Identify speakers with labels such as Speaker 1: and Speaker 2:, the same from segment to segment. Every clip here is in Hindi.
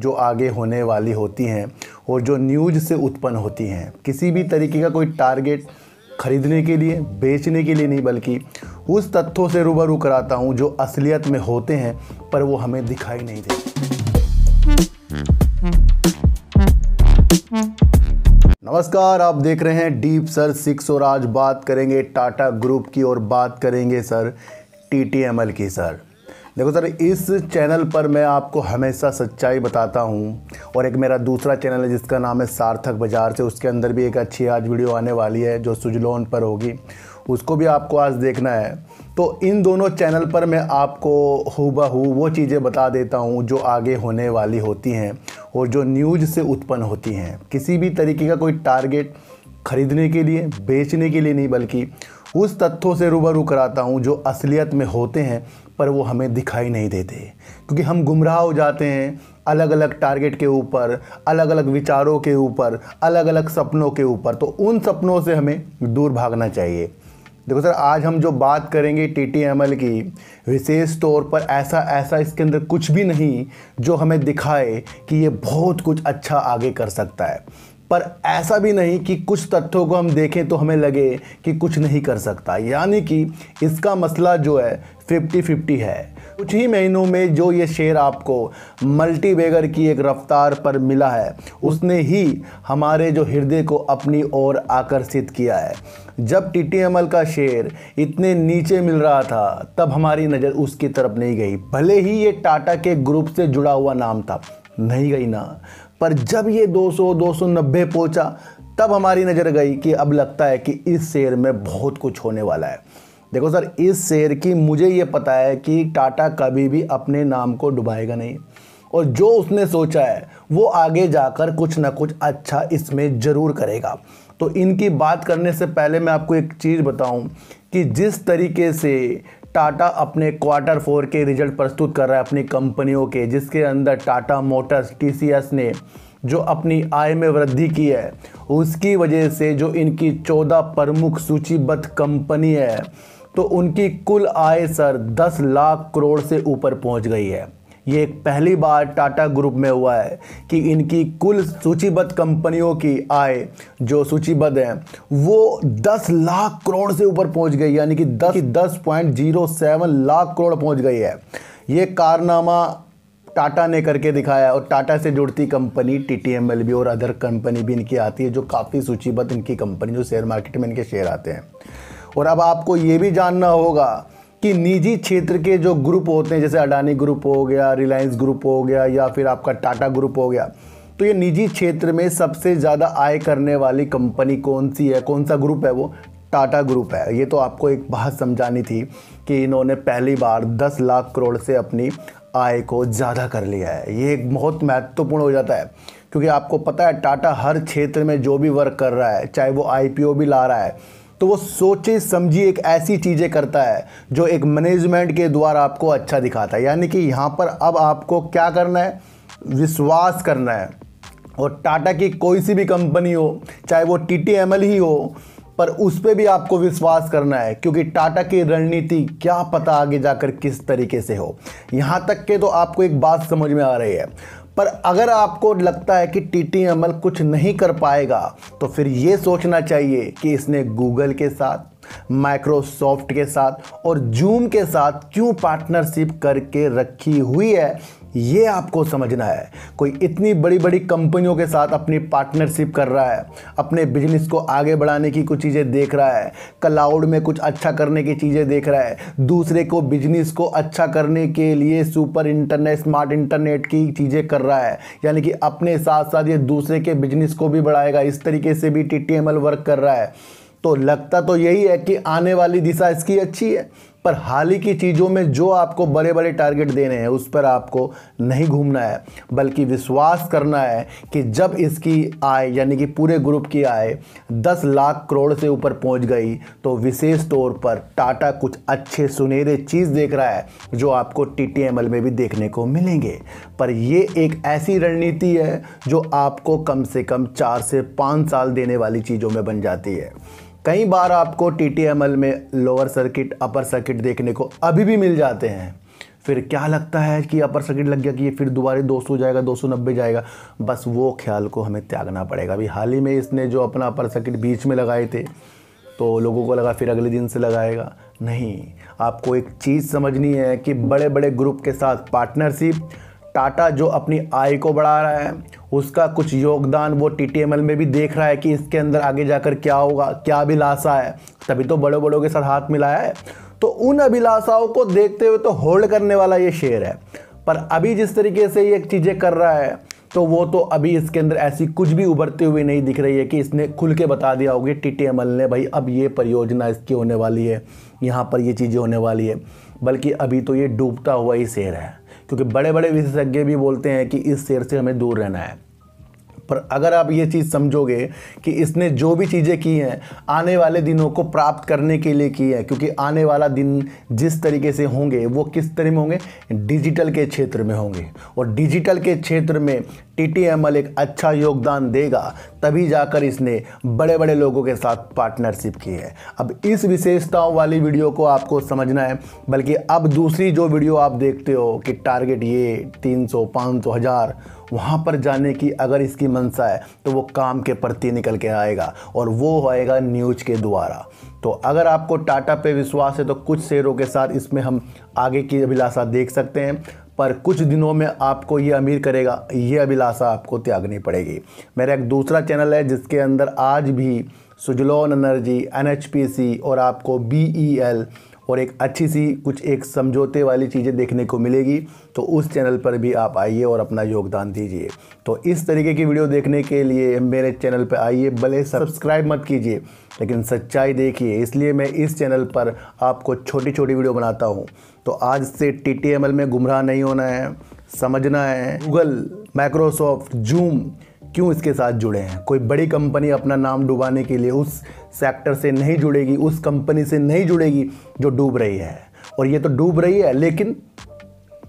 Speaker 1: जो आगे होने वाली होती हैं और जो न्यूज से उत्पन्न होती हैं किसी भी तरीके का कोई टारगेट खरीदने के लिए बेचने के लिए नहीं बल्कि उस तथ्यों से रूबरू कराता हूँ जो असलियत में होते हैं पर वो हमें दिखाई नहीं देते नमस्कार आप देख रहे हैं डीप सर सिक्स और आज बात करेंगे टाटा ग्रुप की और बात करेंगे सर टी की सर देखो सर इस चैनल पर मैं आपको हमेशा सच्चाई बताता हूँ और एक मेरा दूसरा चैनल है जिसका नाम है सार्थक बाजार से उसके अंदर भी एक अच्छी आज वीडियो आने वाली है जो सुजलोन पर होगी उसको भी आपको आज देखना है तो इन दोनों चैनल पर मैं आपको हु बहू वो चीज़ें बता देता हूँ जो आगे होने वाली होती हैं और जो न्यूज़ से उत्पन्न होती हैं किसी भी तरीके का कोई टारगेट खरीदने के लिए बेचने के लिए नहीं बल्कि उस तथ्यों से रूबरू कराता हूँ जो असलियत में होते हैं पर वो हमें दिखाई नहीं देते क्योंकि हम गुमराह हो जाते हैं अलग अलग टारगेट के ऊपर अलग अलग विचारों के ऊपर अलग अलग सपनों के ऊपर तो उन सपनों से हमें दूर भागना चाहिए देखो सर आज हम जो बात करेंगे टी टी एम एल की विशेष तौर पर ऐसा ऐसा इसके अंदर कुछ भी नहीं जो हमें दिखाए कि ये बहुत कुछ अच्छा आगे कर सकता है पर ऐसा भी नहीं कि कुछ तथ्यों को हम देखें तो हमें लगे कि कुछ नहीं कर सकता यानी कि इसका मसला जो है फिफ्टी फिफ्टी है कुछ ही महीनों में जो ये शेयर आपको मल्टी की एक रफ्तार पर मिला है उसने ही हमारे जो हृदय को अपनी ओर आकर्षित किया है जब टी टी एम एल का शेयर इतने नीचे मिल रहा था तब हमारी नज़र उसकी तरफ नहीं गई भले ही ये टाटा के ग्रुप से जुड़ा हुआ नाम था नहीं गई ना पर जब ये 200 290 पहुंचा तब हमारी नज़र गई कि अब लगता है कि इस शेयर में बहुत कुछ होने वाला है देखो सर इस शेयर की मुझे ये पता है कि टाटा कभी भी अपने नाम को डुबाएगा नहीं और जो उसने सोचा है वो आगे जाकर कुछ ना कुछ अच्छा इसमें ज़रूर करेगा तो इनकी बात करने से पहले मैं आपको एक चीज़ बताऊं कि जिस तरीके से टाटा अपने क्वार्टर फोर के रिजल्ट प्रस्तुत कर रहा है अपनी कंपनियों के जिसके अंदर टाटा मोटर्स टी ने जो अपनी आय में वृद्धि की है उसकी वजह से जो इनकी चौदह प्रमुख सूचीबद्ध कंपनी है तो उनकी कुल आय सर दस लाख करोड़ से ऊपर पहुंच गई है ये एक पहली बार टाटा ग्रुप में हुआ है कि इनकी कुल सूचीबद्ध कंपनियों की आय जो सूचीबद्ध हैं वो 10 लाख करोड़ से ऊपर पहुंच गई यानी कि दस दस point zero seven lakh crore पहुंच गई है ये कारनामा टाटा ने करके दिखाया और टाटा से जुड़ती company T T M L भी और अदर कंपनी भी इनकी आती है जो काफ़ी सूचीबद्ध इनकी कंपनी जो शेयर मार्केट में इनके शेयर आते हैं और अब आपको ये भी जानना होगा कि निजी क्षेत्र के जो ग्रुप होते हैं जैसे अडानी ग्रुप हो गया रिलायंस ग्रुप हो गया या फिर आपका टाटा ग्रुप हो गया तो ये निजी क्षेत्र में सबसे ज़्यादा आय करने वाली कंपनी कौन सी है कौन सा ग्रुप है वो टाटा ग्रुप है ये तो आपको एक बात समझानी थी कि इन्होंने पहली बार 10 लाख करोड़ से अपनी आय को ज़्यादा कर लिया है ये एक बहुत महत्वपूर्ण हो जाता है क्योंकि आपको पता है टाटा हर क्षेत्र में जो भी वर्क कर रहा है चाहे वो आई भी ला रहा है तो वो सोचे समझी एक ऐसी चीज़ें करता है जो एक मैनेजमेंट के द्वारा आपको अच्छा दिखाता है यानी कि यहाँ पर अब आपको क्या करना है विश्वास करना है और टाटा की कोई सी भी कंपनी हो चाहे वो टी टी एम एल ही हो पर उस पर भी आपको विश्वास करना है क्योंकि टाटा की रणनीति क्या पता आगे जाकर किस तरीके से हो यहाँ तक के तो आपको एक बात समझ में आ रही है पर अगर आपको लगता है कि टी टी अमल कुछ नहीं कर पाएगा तो फिर ये सोचना चाहिए कि इसने गूगल के साथ माइक्रोसॉफ्ट के साथ और जूम के साथ क्यों पार्टनरशिप करके रखी हुई है ये आपको समझना है कोई इतनी बड़ी बड़ी कंपनियों के साथ अपनी पार्टनरशिप कर रहा है अपने बिजनेस को आगे बढ़ाने की कुछ चीज़ें देख रहा है क्लाउड में कुछ अच्छा करने की चीज़ें देख रहा है दूसरे को बिजनेस को अच्छा करने के लिए सुपर इंटरनेट स्मार्ट इंटरनेट की चीज़ें कर रहा है यानी कि अपने साथ साथ ये दूसरे के बिजनेस को भी बढ़ाएगा इस तरीके से भी टी वर्क कर रहा है तो लगता तो यही है कि आने वाली दिशा इसकी अच्छी है पर हाल ही की चीज़ों में जो आपको बड़े बड़े टारगेट देने हैं उस पर आपको नहीं घूमना है बल्कि विश्वास करना है कि जब इसकी आय यानी कि पूरे ग्रुप की आय 10 लाख करोड़ से ऊपर पहुंच गई तो विशेष तौर पर टाटा कुछ अच्छे सुनहरे चीज़ देख रहा है जो आपको टी में भी देखने को मिलेंगे पर ये एक ऐसी रणनीति है जो आपको कम से कम चार से पाँच साल देने वाली चीज़ों में बन जाती है कई बार आपको टी टी एम एल में लोअर सर्किट अपर सर्किट देखने को अभी भी मिल जाते हैं फिर क्या लगता है कि अपर सर्किट लग गया कि ये फिर दोबारा सौ जाएगा दो सौ नब्बे जाएगा बस वो ख्याल को हमें त्यागना पड़ेगा अभी हाल ही में इसने जो अपना अपर सर्किट बीच में लगाए थे तो लोगों को लगा फिर अगले दिन से लगाएगा नहीं आपको एक चीज़ समझनी है कि बड़े बड़े ग्रुप के साथ पार्टनरशिप टाटा जो अपनी आय को बढ़ा रहा है उसका कुछ योगदान वो टी में भी देख रहा है कि इसके अंदर आगे जाकर क्या होगा क्या अभिलाषा है तभी तो बड़े बड़ों के साथ हाथ मिलाया है तो उन अभिलाषाओं को देखते हुए तो होल्ड करने वाला ये शेयर है पर अभी जिस तरीके से ये चीज़ें कर रहा है तो वो तो अभी इसके अंदर ऐसी कुछ भी उभरती हुई नहीं दिख रही है कि इसने खुल के बता दिया होगी टी टी ने भाई अब ये परियोजना इसकी होने वाली है यहाँ पर ये चीज़ें होने वाली है बल्कि अभी तो ये डूबता हुआ ही शेर है क्योंकि बड़े बड़े विशेषज्ञ भी बोलते हैं कि इस शेर से हमें दूर रहना है पर अगर आप ये चीज़ समझोगे कि इसने जो भी चीज़ें की हैं आने वाले दिनों को प्राप्त करने के लिए की है क्योंकि आने वाला दिन जिस तरीके से होंगे वो किस तरह में होंगे डिजिटल के क्षेत्र में होंगे और डिजिटल के क्षेत्र में टी एक अच्छा योगदान देगा तभी जाकर इसने बड़े बड़े लोगों के साथ पार्टनरशिप की है अब इस विशेषताओं वाली वीडियो को आपको समझना है बल्कि अब दूसरी जो वीडियो आप देखते हो कि टारगेट ये तीन सौ पाँच सौ हज़ार वहाँ पर जाने की अगर इसकी मंशा है तो वो काम के प्रति निकल के आएगा और वो आएगा न्यूज़ के द्वारा तो अगर आपको टाटा पे विश्वास है तो कुछ शेयरों के साथ इसमें हम आगे की अभिलाषा देख सकते हैं पर कुछ दिनों में आपको ये अमीर करेगा ये अभिलाषा आपको त्यागनी पड़ेगी मेरा एक दूसरा चैनल है जिसके अंदर आज भी सुजलोन एनर्जी एन और आपको बी ई एल और एक अच्छी सी कुछ एक समझौते वाली चीज़ें देखने को मिलेगी तो उस चैनल पर भी आप आइए और अपना योगदान दीजिए तो इस तरीके की वीडियो देखने के लिए मेरे चैनल पर आइए भले सब्सक्राइब मत कीजिए लेकिन सच्चाई देखिए इसलिए मैं इस चैनल पर आपको छोटी छोटी वीडियो बनाता हूँ तो आज से टी में गुमराह नहीं होना है समझना है गूगल माइक्रोसॉफ्ट जूम क्यों इसके साथ जुड़े हैं कोई बड़ी कंपनी अपना नाम डुबाने के लिए उस सेक्टर से नहीं जुड़ेगी उस कंपनी से नहीं जुड़ेगी जो डूब रही है और ये तो डूब रही है लेकिन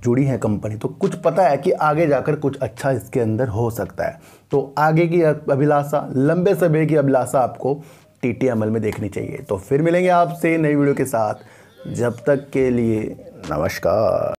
Speaker 1: जुड़ी है कंपनी तो कुछ पता है कि आगे जाकर कुछ अच्छा इसके अंदर हो सकता है तो आगे की अभिलाषा लंबे समय की अभिलाषा आपको टी टी एम एल में देखनी चाहिए तो फिर मिलेंगे आपसे नई वीडियो के साथ जब तक के लिए नमस्कार